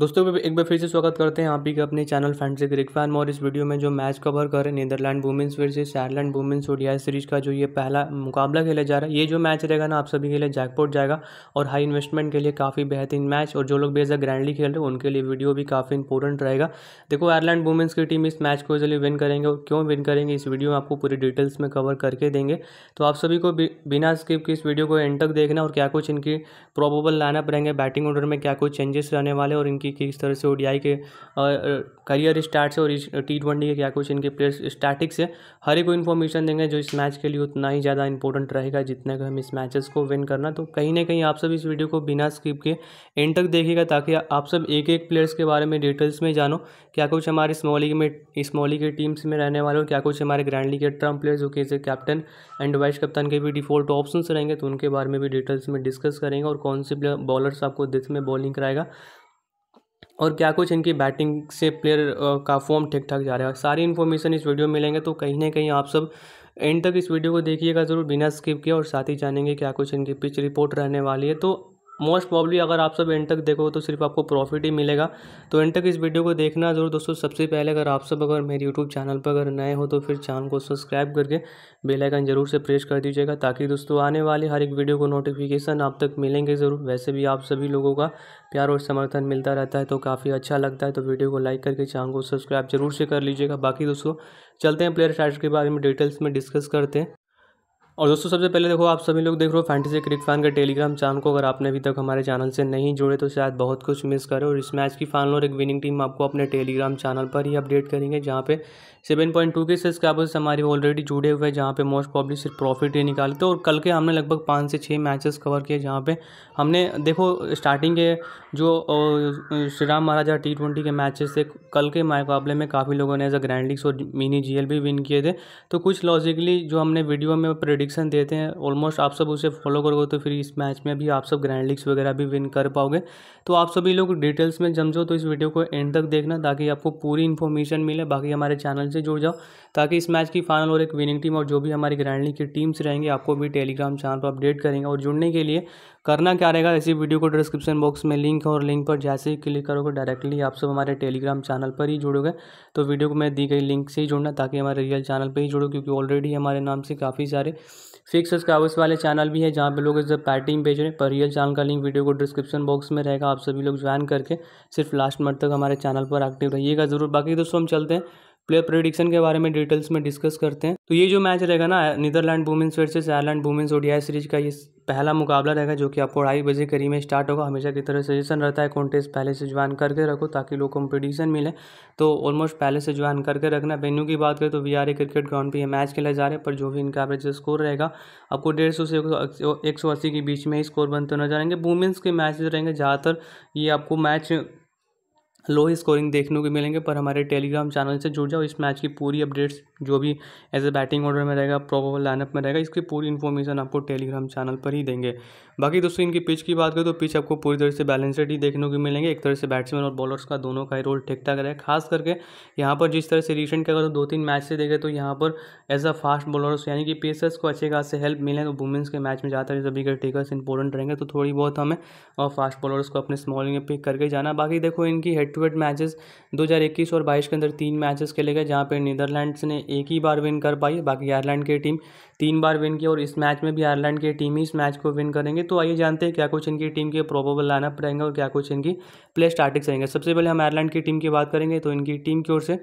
दोस्तों एक बार फिर से स्वागत करते हैं आप ही के अपने चैनल से क्रिक फैन और इस वीडियो में जो मैच कवर कर रहे हैं Netherland women's versus Ireland women's ODI series का जो ये पहला मुकाबला खेला जा रहा है ये जो मैच रहेगा ना आप सभी के लिए जैकपॉट जाएगा और हाई इन्वेस्टमेंट के लिए काफ़ी बेहतरीन मैच और जो लोग बेजा ग्रैंडली खेल रहे हैं उनके लिए वीडियो भी काफ़ी इंपॉर्टेंट रहेगा देखो आयरलैंड वुमेंस की टीम इस मैच को इजिली विन करेंगे और क्यों विन करेंगे इस वीडियो में आपको पूरी डिटेल्स में कवर करके देंगे तो आप सभी को बिना स्किप के इस वीडियो को एंड तक देखना और क्या कुछ इनकी प्रॉबेबल लाइनअप रहेंगे बैटिंग ऑर्डर में क्या कुछ चेंजेस रहने वाले और कि किस तरह से ओडीआई के करियर स्टार्ट से और टी ट्वेंटी के क्या कुछ इनके प्लेयर्स स्टार्टिंग से हर एक को इन्फॉर्मेशन देंगे जो इस मैच के लिए उतना ही ज़्यादा इंपॉर्टेंट रहेगा जितने का हम इस मैचेस को विन करना तो कहीं ना कहीं आप सब इस वीडियो को बिना स्किप के एंड तक देखिएगा ताकि आप सब एक एक प्लेयर्स के बारे में डिटेल्स में जानो क्या कुछ हमारे स्मॉली में स्मॉली के टीम्स में रहने वाले हो क्या कुछ हमारे ग्रैंड लीग के ट्रम प्लेयर्स जो कि इसे कैप्टन एंड वाइस कप्तान के भी डिफॉल्ट ऑप्शन रहेंगे तो उनके बारे में भी डिटेल्स में डिस्कस करेंगे और कौन से बॉलर्स आपको दिस में बॉलिंग कराएगा और क्या कुछ इनकी बैटिंग से प्लेयर का फॉर्म ठीक ठाक जा रहा है सारी इन्फॉर्मेशन इस वीडियो में मिलेंगे तो कहीं ना कहीं आप सब एंड तक इस वीडियो को देखिएगा ज़रूर बिना स्किप किए और साथ ही जानेंगे क्या कुछ इनकी पिच रिपोर्ट रहने वाली है तो मोस्ट प्रॉब्ली अगर आप सब एंड तक देखो तो सिर्फ आपको प्रॉफिट ही मिलेगा तो एंड तक इस वीडियो को देखना जरूर दोस्तों सबसे पहले अगर आप सब अगर मेरे यूट्यूब चैनल पर अगर नए हो तो फिर चैनल को सब्सक्राइब करके बेल आइकन जरूर से प्रेस कर दीजिएगा ताकि दोस्तों आने वाले हर एक वीडियो को नोटिफिकेशन आप तक मिलेंगे ज़रूर वैसे भी आप सभी लोगों का प्यार और समर्थन मिलता रहता है तो काफ़ी अच्छा लगता है तो वीडियो को लाइक करके चैनल को सब्सक्राइब जरूर से कर लीजिएगा बाकी दोस्तों चलते हैं प्लेयर स्टार्ट के बारे में डिटेल्स में डिस्कस करते हैं और दोस्तों सबसे पहले देखो आप सभी लोग देख रहे हो फैंटेसी क्रिक फैन का टेलीग्राम चैनल को अगर आपने अभी तक हमारे चैनल से नहीं जुड़े तो शायद बहुत कुछ मिस करो और इस मैच की फाइनल और एक विनिंग टीम आपको अपने टेलीग्राम चैनल पर ही अपडेट करेंगे जहाँ पे 7.2 के सब्सक्राइबर्स हमारी ऑलरेडी जुड़े हुए हैं जहाँ पे मोस्ट प्रॉब्ली सिर्फ प्रॉफिट ही निकालते और कल के हमने लगभग पाँच से छः मैचेस कवर किए जहाँ पे हमने देखो स्टार्टिंग के जो श्री राम महाराजा टी ट्वेंटी के मैचेस थे कल के मुकाबले में काफ़ी लोगों ने एज अ ग्रैंड लीग्स और मिनी जी विन किए थे तो कुछ लॉजिकली जो हमने वीडियो में प्रेडिक्ट प्रिडिक्शन देते हैं ऑलमोस्ट आप सब उसे फॉलो करोगे तो फिर इस मैच में भी आप सब ग्रैंड लीग्स वगैरह भी विन कर पाओगे तो आप सभी लोग डिटेल्स में जम जाओ तो इस वीडियो को एंड तक देखना ताकि आपको पूरी इन्फॉर्मेशन मिले बाकी हमारे चैनल से जुड़ जाओ ताकि इस मैच की फाइनल और एक विनिंग टीम और जो भी हमारी ग्रैंड लीग की टीम्स रहेंगे आपको भी टेलीग्राम चैनल पर अपडेट करेंगे और जुड़ने के लिए करना क्या रहेगा इसी वीडियो को डिस्क्रिप्शन बॉक्स में लिंक है और लिंक पर जैसे ही क्लिक करोगे डायरेक्टली आप सब हमारे टेलीग्राम चैनल पर ही जुड़ोगे तो वीडियो को मैं दी गई लिंक से ही जुड़ना ताकि हमारे रियल चैनल पर ही जुड़ो क्योंकि ऑलरेडी हमारे नाम से काफ़ी सारे फिक्स सब्सक्राइबर्स वाले चैनल भी है जहाँ पर लोग जब पैटिंग भेज रहे हैं पर रियल चैनल का लिंक वीडियो को डिस्क्रिप्शन बॉक्स में रहेगा आप सभी लोग ज्वाइन करके सिर्फ लास्ट मंथ तक हमारे चैनल पर एक्टिव रहिएगा ज़रूर बाकी दोस्तों हम चलते हैं प्लेयर प्रोडिक्शन के बारे में डिटेल्स में डिस्कस करते हैं तो ये जो मैच रहेगा ना Netherland women's versus Ireland women's ODI series का ये पहला मुकाबला रहेगा जो कि आपको ढाई बजे करीब में स्टार्ट होगा हमेशा की तरह सजेशन रहता है कॉन्टेस्ट पहले से ज्वाइन करके रखो ताकि लोग कंपटीशन मिले तो ऑलमोस्ट पहले से ज्वाइन करके रखना वेन्यू की बात करें तो V R A cricket ground पर यह मैच खेला जा रहा है पर जो भी इनका एवरेज स्कोर रहेगा आपको डेढ़ सौ से एक सौ अस्सी के बीच में ही स्कोर बनते नजर आएंगे वुमेंस के मैच रहेंगे ज़्यादातर ये आपको मैच लो स्कोरिंग देखने को मिलेंगे पर हमारे टेलीग्राम चैनल से जुड़ जाओ इस मैच की पूरी अपडेट्स जो भी एज ए बैटिंग ऑर्डर में रहेगा प्रॉपर लाइनअप में रहेगा इसकी पूरी इन्फॉर्मेशन आपको टेलीग्राम चैनल पर ही देंगे बाकी दोस्तों इनकी पिच की बात करें तो पिच आपको पूरी तरह से बैलेंसड ही देखने को मिलेंगे एक तरह से बैट्समैन और बॉलर्स का दोनों का ही रोल ठीक ठाक रहे खास करके यहाँ पर जिस तरह से रिसेंट के अगर दो तीन मैच से देखें तो यहाँ पर एज अ फास्ट बॉलर्स यानी कि पेसर्स को अच्छे खास से हेल्प मिले तो वुमेंस के मैच में ज़्यादातर जो विकेट टेकर्स इंपॉर्टेंट रहेंगे तो थोड़ी बहुत हमें और फास्ट बॉलर्स को अपने स्मॉल में पिक करके जाना बाकी देखो इनकी हेड टू हेड मैचेस 2021 और 22 के अंदर तीन मैचेस खेले गए जहाँ पर नीदरलैंड्स ने एक ही बार विन कर पाई बाकी आयरलैंड की टीम तीन बार विन की और इस मैच में भी आयरलैंड की टीम ही इस मैच को विन करेंगे तो आइए जानते हैं क्या कुछ इनकी टीम के प्रोबेबल लाइनअप रहेंगे और क्या कुछ इनकी प्ले स्टार्टिंग रहेंगे सबसे पहले हम आयरलैंड की टीम की बात करेंगे तो इनकी टीम की ओर से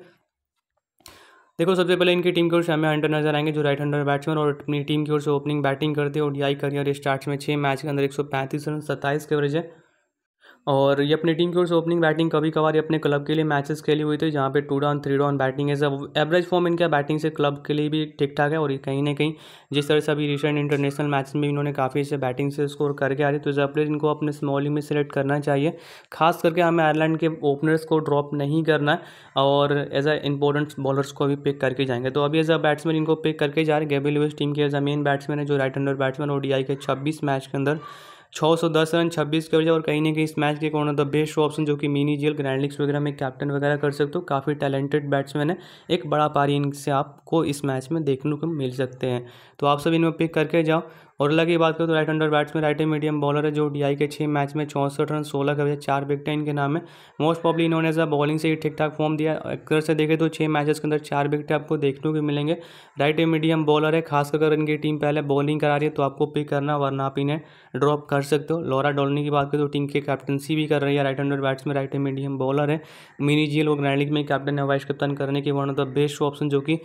देखो सबसे पहले इनकी टीम की ओर से हमें हंटर नजर आएंगे जो राइट हंडर बैट्समैन और अपनी टीम की ओर से ओपनिंग बैटिंग करते हैं और आई करियर स्टार्ट में छः मैच के अंदर एक सौ पैंतीस रन सत्ताईस के है और ये अपनी टीम की ओर से ओपनिंग बैटिंग कभी कभार अपने क्लब के लिए मैचेस खेली हुई थी जहाँ पे two down three down batting है सब एवरेज फॉर्म इनका बैटिंग से क्लब के लिए भी ठीक ठाक है और कहीं ना कहीं जिस तरह से अभी रिसेंट इंटरनेशनल मैच में इन्होंने काफ़ी से बैटिंग से स्कोर करके आ रही तो इस प्लेयर इनको अपने स्मॉलिंग में सेलेक्ट करना चाहिए खास करके हमें आयरलैंड के ओपनर्स को ड्रॉप नहीं करना और एज अ इंपॉर्टेंट बॉलर्स को भी पिक करके जाएंगे तो अभी एज अ बैट्समैन इनको पिक करके जा रहे गेबिल वेस्ट टीम के एज अ मेन बैट्समैन है जो राइट हैंडर बैट्समैन और डी के छब्बीस मैच के अंदर 610 रन 26 कवरेज और कहीं ना कहीं इस मैच के कौन द बेस्ट ऑप्शन जो कि मिनी जेल ग्रैंडलिक्स वगैरह में कैप्टन वगैरह कर सकते हो काफ़ी टैलेंटेड बैट्समैन है एक बड़ा पारी इनसे आपको इस मैच में देखने को मिल सकते हैं तो आप सब इनमें पिक करके जाओ और की बात करें तो right hander batsman right medium bowler है जो डीआई के छः मैच में चौंसठ रन सोलह कवरेज चार विकटें इनके नाम है मोस्ट प्रॉब्ली इन्होंने ऐसा बॉलिंग से ही ठीक ठाक फॉर्म दिया अगर से देखें तो छः मैचेस के अंदर चार विकटें आपको देखने को मिलेंगे राइट मीडियम बॉलर है खासकर अगर इनकी टीम पहले बॉलिंग करा रही है तो आपको पिक करना वरना आप इन्हें ड्रॉप कर सकते हो लॉरा डॉलनी की बात करें तो टीम की कैप्टनसी भी कर रही है right hander batsman right medium bowler है मिनी जी लोग ग्रैंड लीग में कैप्टन है वाइस कप्तान करने की one of the best option जो कि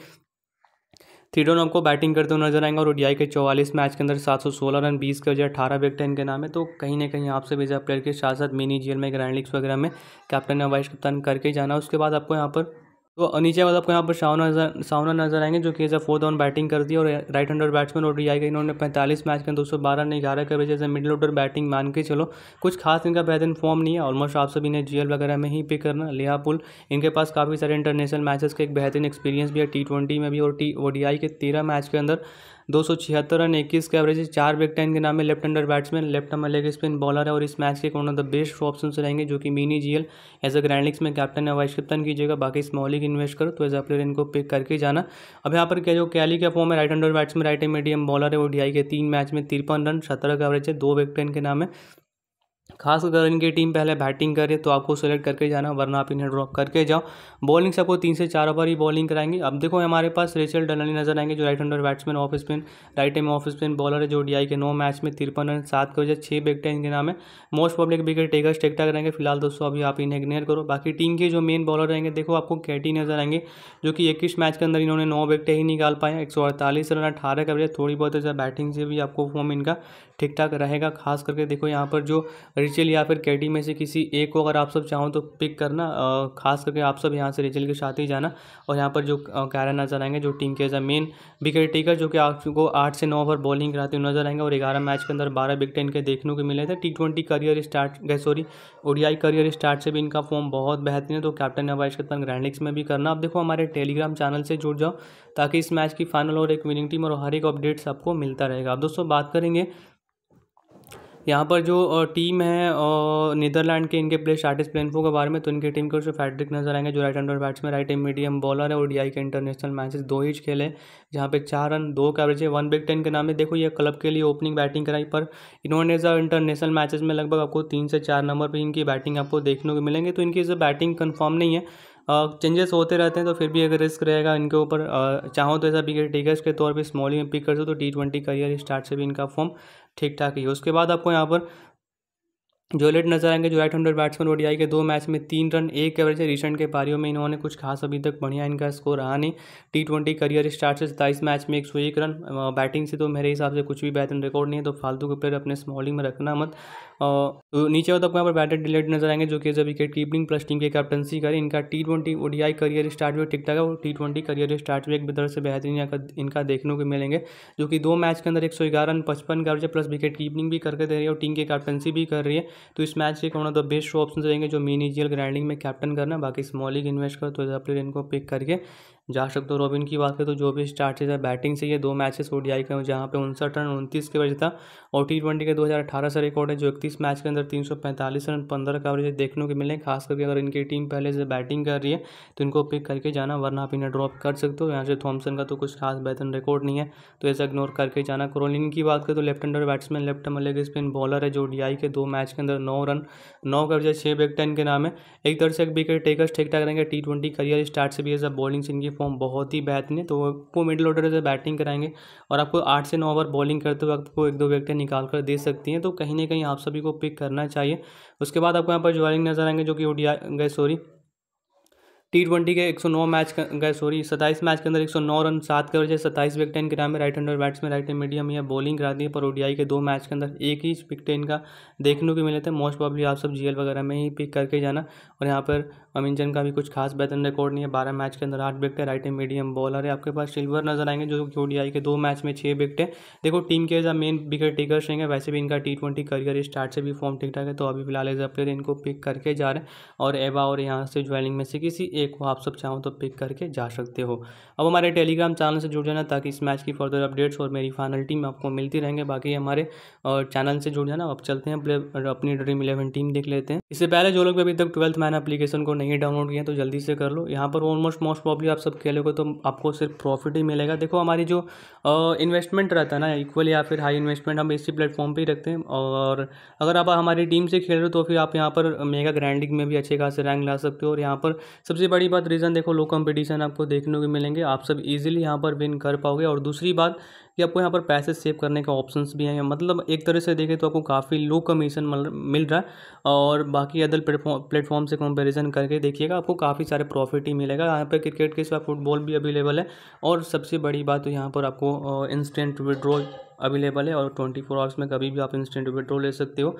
थीडोन आपको बैटिंग करते हुए नजर आएंगे और ओडियाई के चौवालीस मैच के अंदर 716 रन 20 के वजह अठारह विकेट इनके नाम है तो कहीं ना कहीं आपसे विजय प्लेयर के साथ साथ मिनी जेल में ग्रैंड लीग्स वगैरह में कैप्टन या वाइस कप्तान करके जाना उसके बाद आपको यहाँ पर तो नीचे मतलब आपको यहाँ पर सावना नजर सावना नजर आएंगे जो कि as a fourth on batting कर है और right hander batsman D I का इन्होंने पैंतालीस मैच के दो सौ बारह ने ग्यारह के एज मिडिल ऑर्डर बैटिंग मान के चलो कुछ खास इनका बेहतरीन फॉर्म नहीं है ऑलमोस्ट आप सभी ने जी वगैरह में ही पिक करना लिया पुल इनके पास काफ़ी सारे इंटरनेशनल मैचेस का एक बेहतरीन एक्सपीरियंस भी है टी में भी और टी ओ के तेरह मैच के अंदर दो सौ छिहत्तर रन इक्कीस के एवरेज है चार बिग टेन के नाम है लेफ्ट अंडर बैट्समैन लेफ्ट हमारे लेग स्पिन बॉलर है और इस मैच के one of the best option रहेंगे जो कि mini GL as a grand leagues में कैप्टन है वाइस कैप्टन कीजिएगा बाकी स्मॉल लीग इन्वेस्ट करो तो एज अ प्लेयर इनको पिक करके जाना अब यहाँ पर क्या जो कैली का फॉर्म है right hander batsman right medium bowler है वो डी के तीन मैच में तिरपन रन सत्रह का एवरेज है दो बिग टेन के नाम है खास अगर इनकी टीम पहले बैटिंग करे तो आपको सेलेक्ट करके जाना वरना आप इन्हें ड्रॉप करके जाओ बॉलिंग से आपको तीन से चार ओवर ही बॉलिंग कराएंगे अब देखो हमारे पास रेचल डनली नजर आएंगे जो right hander batsman off spin right arm off spin bowler है जो डी के नौ मैच में तिरपन रन सात के वजह छः विकटें इनके नाम है मोस्ट पब्लिक विकेट टेकर्स टेकटा रहेंगे फिलहाल दोस्तों अभी आप इन्हें इग्नेयर करो बाकी टीम के जो मेन बॉलर रहेंगे देखो आपको कैटी नजर आएंगे जो कि इक्कीस मैच के अंदर इन्होंने नौ विकटें ही निकाल पाए एक रन अठारह के वजह थोड़ी बहुत बैटिंग अच्छा से भी आपको फॉर्म इनका ठीक ठाक रहेगा खास करके देखो यहाँ पर जो रिचेल या फिर कैटी में से किसी एक को अगर आप सब चाहो तो पिक करना खास करके आप सब यहाँ से रिचेल के साथ ही जाना और यहाँ पर जो कैरा नजर आएंगे जो टीम के as a main wicket taker जो कि आपको आठ से नौ ओवर बॉलिंग कराते हुए नजर आएंगे और ग्यारह मैच के अंदर बारह विकेट इनके देखने को मिले थे टी ट्वेंटी करियर स्टार्ट गए सॉरी ओडीआई करियर स्टार्ट से भी इनका फॉर्म बहुत बेहतरीन है तो कैप्टन नवाज कप्तान ग्रैंडिक्स में भी करना आप देखो हमारे टेलीग्राम चैनल से जुड़ जाओ ताकि इस मैच की फाइनल और एक विनिंग टीम और हर एक अपडेट्स आपको मिलता रहेगा अब दोस्तों बात करेंगे यहाँ पर जो टीम है नीदरलैंड के इनके प्लेयर स्टाटिस प्लेनफो के बारे में तो इनके टीम के फैड्रिक नजर आएंगे जो right hander batsman right arm medium bowler है और डी के इंटरनेशनल मैचेस दो ही खेले जहाँ पे चार रन दो का एवरेज है वन बिग टेन के नाम है देखो ये क्लब के लिए ओपनिंग बैटिंग कराई पर इन्होंने जो इंटरनेशनल मैचेस में लगभग आपको तीन से चार नंबर पर इनकी बैटिंग आपको देखने को मिलेंगे तो इनकी जो बैटिंग कन्फर्म नहीं है चेंजेस होते रहते हैं तो फिर भी अगर रिस्क रहेगा इनके ऊपर चाहो तो ऐसा विकेट टेकर्स के तौर पर स्मॉलिंग में पिक कर दो तो टी ट्वेंटी करियर स्टार्ट से भी इनका फॉर्म ठीक ठाक ही है उसके बाद आपको यहाँ पर जोलेट नजर आएंगे जो राइट हंड्रेड बैट्समैन ओडीआई के दो मैच में तीन रन एक एवरेज है रिसेंट के पारियों में इन्होंने कुछ खास अभी तक बढ़िया इनका स्कोर रहा नहीं टी ट्वेंटी करियर स्टार्ट से सताईस मैच में एक सौ एक रन बैटिंग से तो मेरे हिसाब से कुछ भी बेहतरीन रिकॉर्ड नहीं है तो फालतू के प्लेयर अपने स्मॉलिंग में रखना मत और नीचे और आपको यहाँ पर बैटर डिलेट नजर आएंगे जो कि जब विकेट कीपिंग प्लस टीम के कैप्टनसी करें इनका T twenty ODI career start भी ठीक ठाक है और टी ट्वेंटी करियर स्टार्ट भी एक तरह से बेहतरीन इनका देखने को मिलेंगे जो कि दो मैच के अंदर एक सौ ग्यारह रन पचपन का रुपये प्लस विकेट कीपिंग भी करके दे रही है और टीम की कैप्टनसी भी कर रही है तो इस मैच के one of the best option रहेंगे जो मिनी ग्राइंडिंग में कैप्टन करना बाकी स्मॉल इन्वेस्ट कर तो प्लेयर इनको पिक करके जा सकते हो रॉबिन की बात करें तो जो भी स्टार्ट से बैटिंग से ये दो मैचेस ओ के जहाँ पे उनसठ रन उनतीस के वजह था और टी ट्वेंटी के दो हज़ार अठारह से रिकॉर्ड है जो इकतीस मैच के अंदर तीन सौ पैंतालीस रन पंद्रह कवरेज देखने को मिले खास करके अगर इनकी टीम पहले से बैटिंग कर रही है तो इनको पिक करके जाना वरना आप इन्हें ड्रॉप कर सकते हो यहाँ से थॉमसन का तो कुछ खास बेहतर रिकॉर्ड नहीं है तो ऐसा इग्नोर करके जाना क्रोलिन की बात करें तो left hander batsman left leg spin bowler है जो डी के दो मैच के अंदर नौ रन नौ कवरेज छः बैक टेन के नाम है एक तरह से एक विकेट टेकर्स ठीक ठाक रहेंगे टी ट्वेंटी करियर स्टार्ट से भी ऐसा बॉलिंग से इनकी फॉर्म बहुत ही बेहतरीन है तो आपको मिडिल ऑर्डर से बैटिंग कराएंगे और आपको आठ से नौ ओवर बॉलिंग करते वक्त आपको एक दो विकेटें निकाल कर दे सकती हैं तो कहीं ना कहीं आप सभी को पिक करना चाहिए उसके बाद आपको यहाँ पर ज्वाइनिंग नजर आएंगे जो कि ओडिया गए सॉरी टी ट्वेंटी के 109 मैच गए सॉरी 27 मैच के अंदर 109 रन सात के वजह सत्ताईस विकेट इनके नाम में राइट हैंडर में राइट मीडियम या बॉलिंग करा दी है पर ओडीआई के दो मैच के अंदर एक ही विकेट इनका देखने को मिले थे मोस्ट प्रॉब्ली आप सब जीएल वगैरह में ही पिक करके जाना और यहाँ पर अमिंजन का भी कुछ खास बेहतर रिकॉर्ड नहीं है बारह मैच के अंदर आठ विकेट है राइट एंड मीडियम बॉलर है आपके पास सिल्वर नजर आएंगे जो कि ओडीआई के दो मैच में छः विकेट है देखो टीम के एज मेन विकेट टेकर्स रहेंगे वैसे भी इनका टी ट्वेंटी करियर स्टार्ट से भी फॉर्म ठीक ठाक है तो अभी फिलहाल एज अ प्लेयर इनको पिक करके जा रहे हैं और एवा और यहाँ से ज्वेलिंग में से किसी एक को आप सब चाहो तो पिक करके जा सकते हो अब हमारे टेलीग्राम चैनल से जुड़ जाना ताकि इस मैच की फर्दर अपडेट्स और मेरी फाइनल टीम आपको मिलती रहेंगे बाकी हमारे चैनल से जुड़ जाना अब चलते हैं अपनी ड्रीम इलेवन टीम देख लेते हैं इससे पहले जो लोग अभी तक ट्वेल्थ मैन अपलीकेशन को नहीं डाउनलोड किया तो जल्दी से कर लो यहाँ पर ऑलमोस्ट मोस्ट प्रॉब्ली आप सब खेलोगे तो आपको सिर्फ प्रॉफिट ही मिलेगा देखो हमारी जो इन्वेस्टमेंट रहता है ना इक्वल या फिर हाई इन्वेस्टमेंट हम इसी प्लेटफॉर्म पर ही रखते हैं और अगर आप हमारी टीम से खेल रहे हो तो फिर आप यहाँ पर मेगा ग्रैंडिंग में भी अच्छे खासे रैंक ला सकते हो और यहाँ पर सबसे सबसे बड़ी बात रीज़न देखो लो कंपटीशन आपको देखने को मिलेंगे आप सब इजीली यहाँ पर विन कर पाओगे और दूसरी बात कि आपको यहाँ पर पैसे सेव करने के ऑप्शंस भी हैं मतलब एक तरह से देखें तो आपको काफ़ी लो कमीशन मिल रहा है और बाकी अदर प्लेटफॉर्म प्लेटफॉर्म से कंपैरिजन करके देखिएगा आपको काफ़ी सारे प्रॉफिट ही मिलेगा यहाँ पर क्रिकेट के सिवा फुटबॉल भी अवेलेबल है और सबसे बड़ी बात तो यहाँ पर आपको इंस्टेंट विड्रॉल अवेलेबल है और ट्वेंटी फोर आवर्स में कभी भी आप इंस्टेंट विड्रॉ ले सकते हो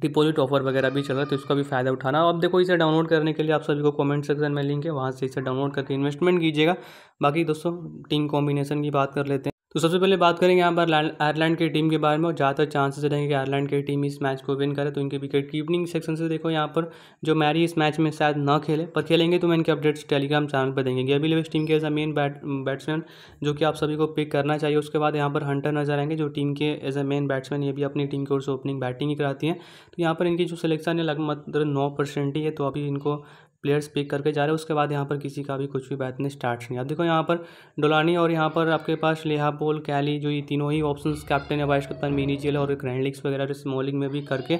डिपॉजिट ऑफर वगैरह भी चल रहा है तो इसका भी फ़ायदा उठाना अब देखो इसे डाउनलोड करने के लिए आप सभी को कमेंट सेक्शन में लिंक है वहाँ से इसे डाउनलोड करके इन्वेस्टमेंट कीजिएगा बाकी दोस्तों टीम कॉम्बिनेशन की बात कर लेते हैं तो सबसे पहले बात करेंगे यहाँ पर आयरलैंड की टीम के बारे में और ज़्यादातर चांसेस रहेंगे कि आयरलैंड की टीम इस मैच को विन करे तो इनके विकेट कीपिंग सेक्शन से देखो यहाँ पर जो मैरी इस मैच में शायद ना खेले पर खेलेंगे तो मैं इनके अपडेट्स टेलीग्राम चैनल पर देंगे अभी लेविस टीम के as a main bat batsman जो कि आप सभी को पिक करना चाहिए उसके बाद यहाँ पर हंटर नजर आएंगे जो टीम के एज अ मेन बैट्समैन ये भी अपनी टीम की ओर से ओपनिंग बैटिंग ही कराती हैं तो यहाँ पर इनकी जो सिलेक्शन है लगभग नौ परसेंट ही है तो अभी इनको प्लेयर्स पिक करके जा रहे हैं उसके बाद यहाँ पर किसी का भी कुछ भी बैठने स्टार्ट नहीं आप देखो यहाँ पर डोलानी और यहाँ पर आपके पास लेहा पोल कैली जो ये तीनों ही ऑप्शन कैप्टन है वाइस कप्तान मिनी जेल और ग्रैंड लीग्स वगैरह स्मॉलिंग में भी करके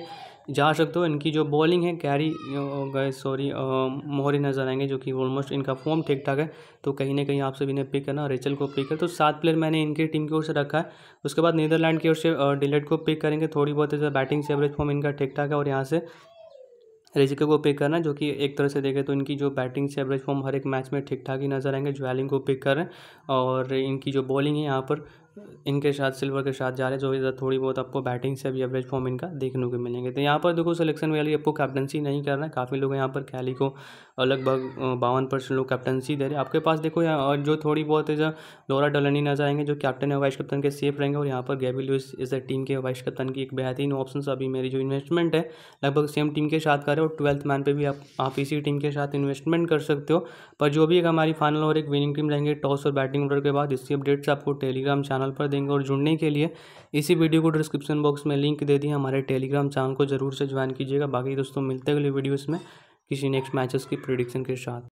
जा सकते हो इनकी जो बॉलिंग है कैरी गए सॉरी मोहरी नज़र आएंगे जो कि ऑलमोस्ट इनका फॉर्म ठीक ठाक है तो कहीं ना कहीं आप सभी ने पिक करना रेचल को पिक कर तो सात प्लेयर मैंने इनकी टीम की ओर से रखा है उसके बाद नीदरलैंड की ओर से डिलेट को पिक करेंगे थोड़ी बहुत बैटिंग से एवरेज फॉर्म इनका ठीक ठाक है और यहाँ से रिजिके को पिक करना जो कि एक तरह से देखें तो इनकी जो बैटिंग से एवरेज फॉर्म हर एक मैच में ठीक ठाक ही नजर आएंगे ज्वेलिंग को पिक हैं और इनकी जो बॉलिंग है यहाँ पर इनके साथ सिल्वर के साथ जा रहे हैं जो इधर थोड़ी बहुत आपको बैटिंग से भी एवरेज फॉर्म इनका देखने को मिलेंगे तो यहाँ पर देखो सिलेक्शन वाली आपको कैप्टनसी नहीं कर रहा है काफ़ी लोग यहाँ पर कैली को लगभग बावन परसेंट लोग कैप्टनसी दे रहे हैं आपके पास देखो यहाँ और जो थोड़ी बहुत जो लोरा डलनी नजर आएंगे जो कैप्टन है वाइस कैप्टन के सेफ रहेंगे और यहाँ पर गैबी लुइस इस टीम के वाइस कैप्टन की एक बेहतरीन ऑप्शन अभी मेरी जो इन्वेस्टमेंट है लगभग सेम टीम के साथ करें और ट्वेल्थ मैन पर भी आप आप इसी टीम के साथ इन्वेस्टमेंट कर सकते हो पर जो भी एक हमारी फाइनल और एक विनिंग टीम रहेंगे टॉस और बैटिंग ऑर्डर के बाद इसकी अपडेट्स आपको टेलीग्राम चैनल चैनल पर देंगे और जुड़ने के लिए इसी वीडियो को डिस्क्रिप्शन बॉक्स में लिंक दे दिए हमारे टेलीग्राम चैनल को जरूर से ज्वाइन कीजिएगा बाकी दोस्तों मिलते अगले वीडियोज़ में किसी नेक्स्ट मैचेस की प्रिडिक्शन के साथ